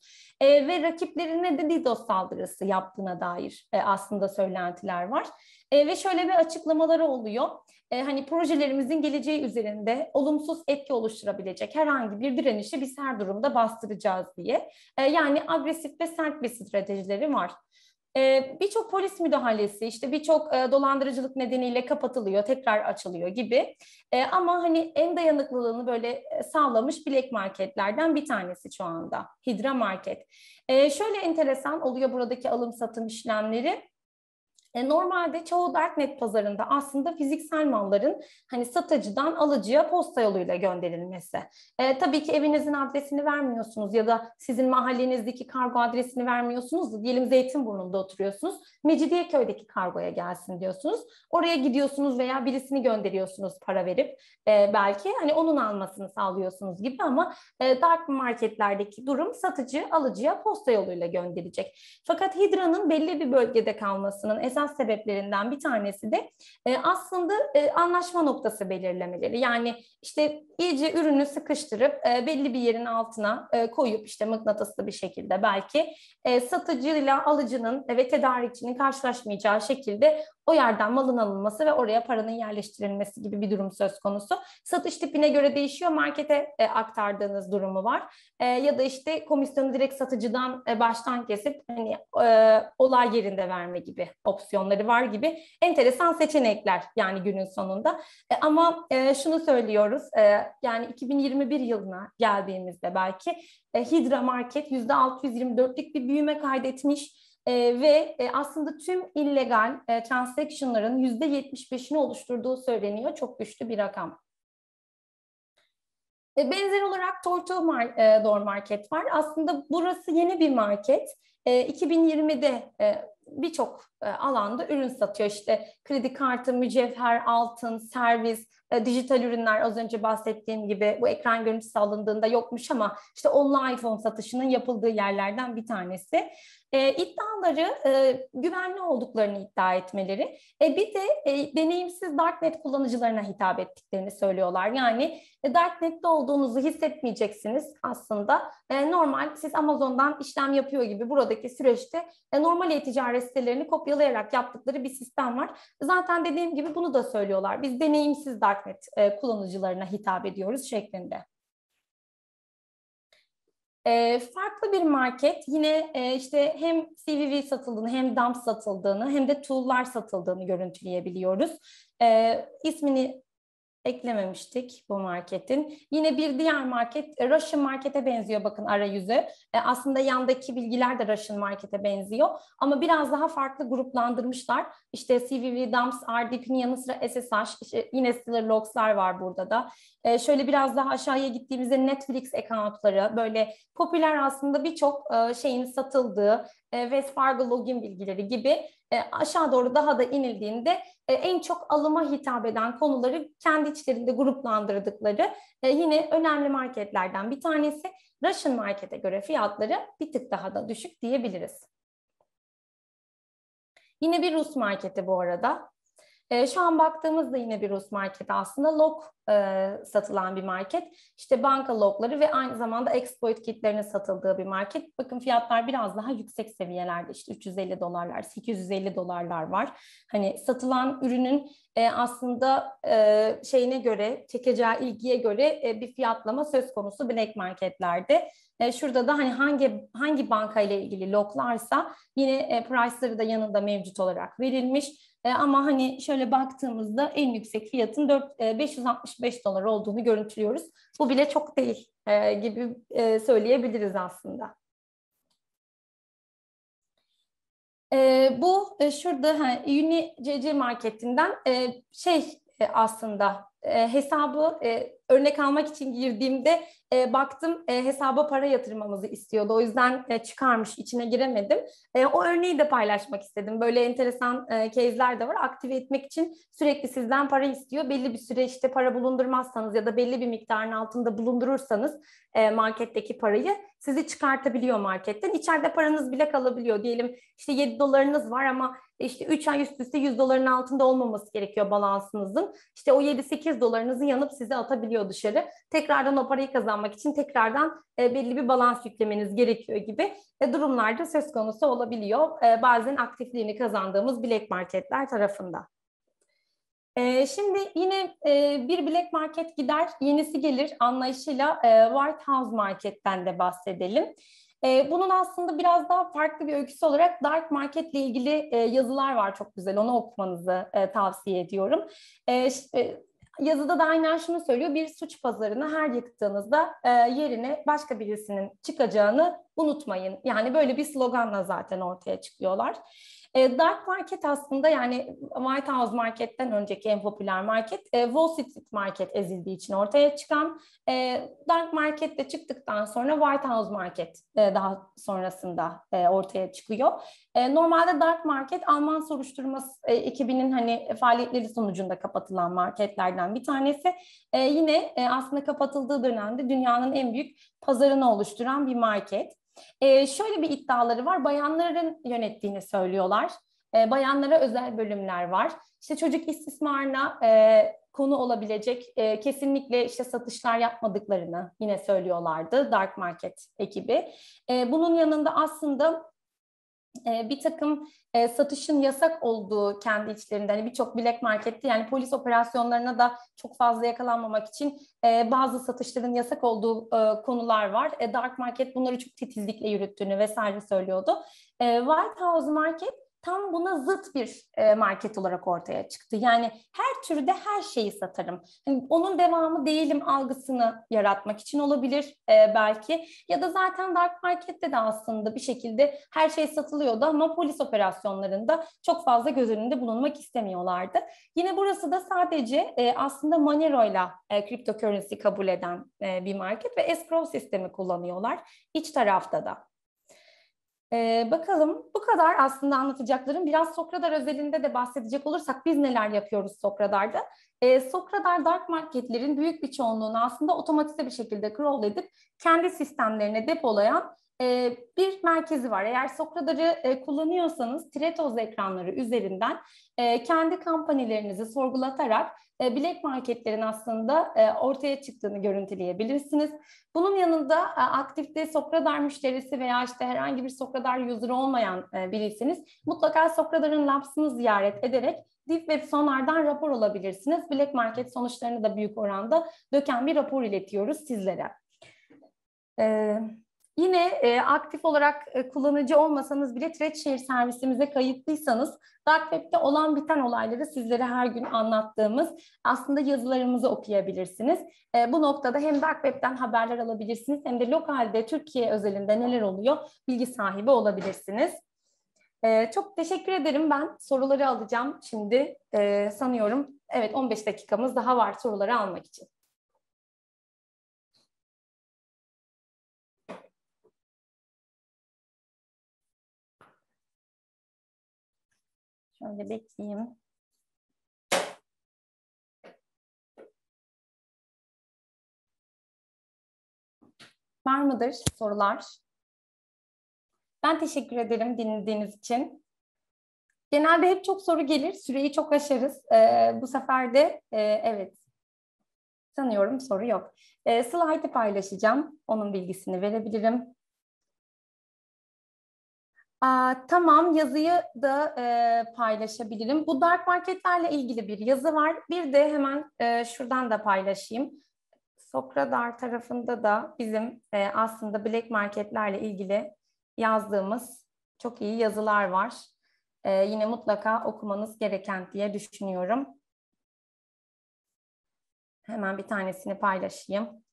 Speaker 1: E, ve rakiplerine de DDoS saldırısı yaptığına dair e, aslında söylentiler var. E, ve şöyle bir açıklamaları oluyor. E, hani projelerimizin geleceği üzerinde olumsuz etki oluşturabilecek herhangi bir direnişi biz her durumda bastıracağız diye. E, yani agresif ve sert bir stratejileri var. Ee, birçok polis müdahalesi işte birçok e, dolandırıcılık nedeniyle kapatılıyor tekrar açılıyor gibi ee, ama hani en dayanıklılığını böyle e, sağlamış bilek marketlerden bir tanesi şu anda Hidra Market. Ee, şöyle enteresan oluyor buradaki alım satım işlemleri e, normalde çoğu darknet pazarında aslında fiziksel malların hani satıcıdan alıcıya posta yoluyla gönderilmesi. E, tabii ki evinizin adresini vermiyorsunuz ya da sizin mahallenizdeki kargo adresini vermiyorsunuz. Diyelim Zeytinburnu'nda oturuyorsunuz. Mecidiyeköy'deki kargoya gelsin diyorsunuz. Oraya gidiyorsunuz veya birisini gönderiyorsunuz para verip e, belki hani onun almasını sağlıyorsunuz gibi ama e, dark marketlerdeki durum satıcı alıcıya posta yoluyla gönderecek. Fakat Hidra'nın belli bir bölgede kalmasının esas esas sebeplerinden bir tanesi de e, aslında e, anlaşma noktası belirlemeleri. Yani işte iyice ürünü sıkıştırıp e, belli bir yerin altına e, koyup işte mıknatıslı bir şekilde belki e, satıcıyla alıcının ve tedarikçinin karşılaşmayacağı şekilde o yerden malın alınması ve oraya paranın yerleştirilmesi gibi bir durum söz konusu. Satış tipine göre değişiyor. Markete e, aktardığınız durumu var. E, ya da işte komisyonu direkt satıcıdan e, baştan kesip hani e, olay yerinde verme gibi opsiyonları var gibi enteresan seçenekler yani günün sonunda. E, ama e, şunu söylüyoruz. E, yani 2021 yılına geldiğimizde belki e, Hidra Market %624'lük bir büyüme kaydetmiş e, ve e, aslında tüm illegal e, transaction'ların %75'ini oluşturduğu söyleniyor. Çok güçlü bir rakam. E, benzer olarak Torto Mar e, Door Market var. Aslında burası yeni bir market. E, 2020'de e, birçok e, alanda ürün satıyor. İşte kredi kartı, mücevher, altın, servis, e, dijital ürünler az önce bahsettiğim gibi bu ekran görüntüsü alındığında yokmuş ama işte online iPhone satışının yapıldığı yerlerden bir tanesi. E, iddiaları e, güvenli olduklarını iddia etmeleri. E, bir de e, deneyimsiz Darknet kullanıcılarına hitap ettiklerini söylüyorlar. Yani e, Darknet'te olduğunuzu hissetmeyeceksiniz aslında. E, normal siz Amazon'dan işlem yapıyor gibi buradaki süreçte e, normal e-ticaret sitelerini kopyalayarak yaptıkları bir sistem var. Zaten dediğim gibi bunu da söylüyorlar. Biz deneyimsiz Darknet darknet e, kullanıcılarına hitap ediyoruz şeklinde. E, farklı bir market yine e, işte hem CVV satıldığını hem dump satıldığını hem de tool'lar satıldığını görüntüleyebiliyoruz. E, ismini eklememiştik bu marketin. Yine bir diğer market e, Russian Market'e benziyor bakın arayüzü. E, aslında yandaki bilgiler de Russian Market'e benziyor ama biraz daha farklı gruplandırmışlar. İşte CVV, dumps, RDP'nin yanı sıra SSH, işte yine Stiller Logs'lar var burada da. E, şöyle biraz daha aşağıya gittiğimizde Netflix accountları böyle popüler aslında birçok e, şeyin satıldığı e, West Fargo login bilgileri gibi e, aşağı doğru daha da inildiğinde e, en çok alıma hitap eden konuları kendi içlerinde gruplandırdıkları e, yine önemli marketlerden bir tanesi. Russian Market'e göre fiyatları bir tık daha da düşük diyebiliriz. Yine bir Rus marketi bu arada. E, şu an baktığımızda yine bir Rus marketi aslında lok e, satılan bir market. İşte banka lokları ve aynı zamanda exploit kitlerinin satıldığı bir market. Bakın fiyatlar biraz daha yüksek seviyelerde işte 350 dolarlar, 850 dolarlar var. Hani satılan ürünün e, aslında e, şeyine göre, çekeceği ilgiye göre e, bir fiyatlama söz konusu black marketlerde. E, şurada da hani hangi hangi banka ile ilgili loklarsa yine e, price'ları da yanında mevcut olarak verilmiş e, ama hani şöyle baktığımızda en yüksek fiyatın 4, e, 565 dolar olduğunu görüntülüyoruz. Bu bile çok değil e, gibi e, söyleyebiliriz aslında. E, bu e, şurada ha, Uni CC marketinden e, şey e, aslında. E, hesabı e, örnek almak için girdiğimde baktım hesaba para yatırmamızı istiyordu. O yüzden çıkarmış, içine giremedim. o örneği de paylaşmak istedim. Böyle enteresan e, case'ler de var. Aktive etmek için sürekli sizden para istiyor. Belli bir süre işte para bulundurmazsanız ya da belli bir miktarın altında bulundurursanız marketteki parayı sizi çıkartabiliyor marketten. İçeride paranız bile kalabiliyor. Diyelim işte 7 dolarınız var ama işte 3 ay üst üste 100 doların altında olmaması gerekiyor balansınızın. İşte o 7-8 dolarınızı yanıp size atabiliyor dışarı. Tekrardan o parayı kazanmak için tekrardan e, belli bir balans yüklemeniz gerekiyor gibi e, durumlarda söz konusu olabiliyor. E, bazen aktifliğini kazandığımız bilek marketler tarafında. E, şimdi yine e, bir bilek market gider, yenisi gelir anlayışıyla e, White House marketten de bahsedelim. E, bunun aslında biraz daha farklı bir öyküsü olarak Dark Market ile ilgili e, yazılar var çok güzel. Onu okumanızı e, tavsiye ediyorum. E, e, yazıda da aynen şunu söylüyor. Bir suç pazarını her yıktığınızda e, yerine başka birisinin çıkacağını unutmayın. Yani böyle bir sloganla zaten ortaya çıkıyorlar. E, dark Market aslında yani White House Market'ten önceki en popüler market e, Wall Street Market ezildiği için ortaya çıkan e, Dark Market de çıktıktan sonra White House Market daha sonrasında ortaya çıkıyor. normalde Dark Market Alman soruşturması e, ekibinin hani faaliyetleri sonucunda kapatılan marketlerden bir tanesi. yine aslında kapatıldığı dönemde dünyanın en büyük pazarını oluşturan bir market. E, şöyle bir iddiaları var. Bayanların yönettiğini söylüyorlar. E, bayanlara özel bölümler var. İşte çocuk istismarına e, konu olabilecek e, kesinlikle işte satışlar yapmadıklarını yine söylüyorlardı Dark Market ekibi. E, bunun yanında aslında e, bir takım e, satışın yasak olduğu kendi içlerinde hani birçok bilek markette yani polis operasyonlarına da çok fazla yakalanmamak için e, bazı satışların yasak olduğu e, konular var. E, dark market bunları çok titizlikle yürüttüğünü vesaire söylüyordu. E, White House Market tam buna zıt bir e, market olarak ortaya çıktı. Yani her türde her şeyi satarım. Yani onun devamı değilim algısını yaratmak için olabilir e, belki. Ya da zaten dark markette de aslında bir şekilde her şey satılıyordu ama polis operasyonlarında çok fazla göz önünde bulunmak istemiyorlardı. Yine burası da sadece e, aslında Monero'yla e, cryptocurrency kabul eden e, bir market ve escrow sistemi kullanıyorlar iç tarafta da. Ee, bakalım bu kadar aslında anlatacaklarım. Biraz Sokradar özelinde de bahsedecek olursak biz neler yapıyoruz Sokradar'da? Ee, Sokradar dark marketlerin büyük bir çoğunluğunu aslında otomatize bir şekilde crawl edip kendi sistemlerine depolayan e, bir merkezi var. Eğer Sokradar'ı e, kullanıyorsanız Tretoz ekranları üzerinden e, kendi kampanyalarınızı sorgulatarak e, bilek marketlerin aslında e, ortaya çıktığını görüntüleyebilirsiniz. Bunun yanında e, aktifte Sokradar müşterisi veya işte herhangi bir Sokradar user olmayan e, mutlaka Sokradar'ın Labs'ını ziyaret ederek DİP ve Sonar'dan rapor alabilirsiniz. Black Market sonuçlarını da büyük oranda döken bir rapor iletiyoruz sizlere. Ee, Yine e, aktif olarak e, kullanıcı olmasanız bile Threadshare servisimize kayıtlıysanız Dark Web'de olan biten olayları sizlere her gün anlattığımız aslında yazılarımızı okuyabilirsiniz. E, bu noktada hem Dark Web'den haberler alabilirsiniz hem de lokalde Türkiye özelinde neler oluyor bilgi sahibi olabilirsiniz. E, çok teşekkür ederim ben soruları alacağım şimdi e, sanıyorum. Evet 15 dakikamız daha var soruları almak için.
Speaker 2: Şöyle bekleyeyim. Var mıdır sorular?
Speaker 1: Ben teşekkür ederim dinlediğiniz için. Genelde hep çok soru gelir, süreyi çok aşarız. Ee, bu sefer de e, evet, sanıyorum soru yok. Ee, slide'ı paylaşacağım, onun bilgisini verebilirim. Aa, tamam yazıyı da e, paylaşabilirim. Bu dark marketlerle ilgili bir yazı var. Bir de hemen e, şuradan da paylaşayım. Sokradar tarafında da bizim e, aslında black marketlerle ilgili yazdığımız çok iyi yazılar var. E, yine mutlaka okumanız gereken diye düşünüyorum. Hemen bir tanesini paylaşayım.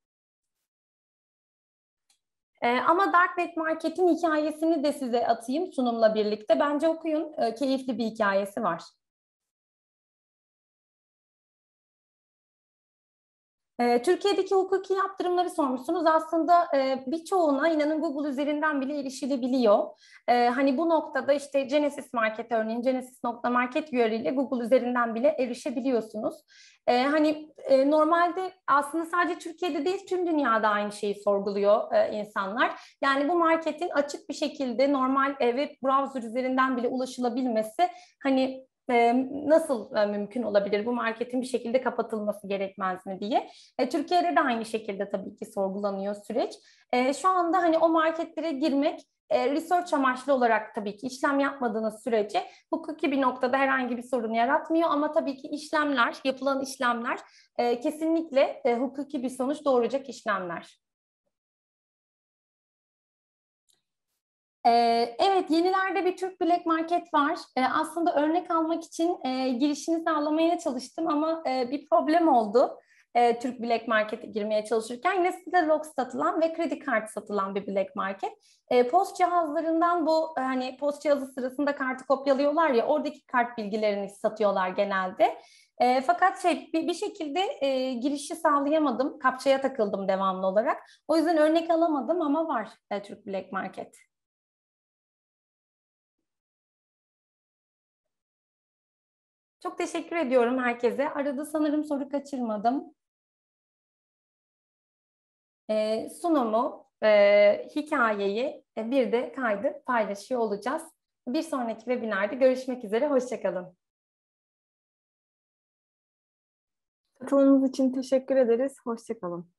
Speaker 1: Ee, ama Darknet Market'in hikayesini de size atayım sunumla birlikte. Bence okuyun, ee, keyifli bir hikayesi var. Ee, Türkiye'deki hukuki yaptırımları sormuşsunuz. Aslında e, birçoğuna inanın Google üzerinden bile erişilebiliyor. E, hani bu noktada işte Genesis Market örneğin Genesis.market ile Google üzerinden bile erişebiliyorsunuz. Ee, hani e, normalde aslında sadece Türkiye'de değil tüm dünyada aynı şeyi sorguluyor e, insanlar. Yani bu marketin açık bir şekilde normal e, web browser üzerinden bile ulaşılabilmesi hani nasıl mümkün olabilir bu marketin bir şekilde kapatılması gerekmez mi diye. E, Türkiye'de de aynı şekilde tabii ki sorgulanıyor süreç. E, şu anda hani o marketlere girmek e, research amaçlı olarak tabii ki işlem yapmadığınız sürece hukuki bir noktada herhangi bir sorun yaratmıyor ama tabii ki işlemler, yapılan işlemler e, kesinlikle hukuki bir sonuç doğuracak işlemler. Ee, evet, yenilerde bir Türk Black Market var. Ee, aslında örnek almak için e, girişini sağlamaya çalıştım ama e, bir problem oldu. E, Türk Black Market'e girmeye çalışırken yine size log satılan ve kredi kartı satılan bir Black Market. E, post cihazlarından bu hani post cihazı sırasında kartı kopyalıyorlar ya oradaki kart bilgilerini satıyorlar genelde. E, fakat şey bir, bir şekilde e, girişi sağlayamadım. Kapçaya takıldım devamlı olarak. O yüzden örnek alamadım ama var e, Türk Black Market.
Speaker 2: Çok teşekkür ediyorum herkese. Arada sanırım soru kaçırmadım.
Speaker 1: E, sunumu, e, hikayeyi e, bir de kaydı paylaşıyor olacağız. Bir sonraki webinarda görüşmek üzere. Hoşçakalın.
Speaker 2: Katılımınız için teşekkür ederiz. Hoşçakalın.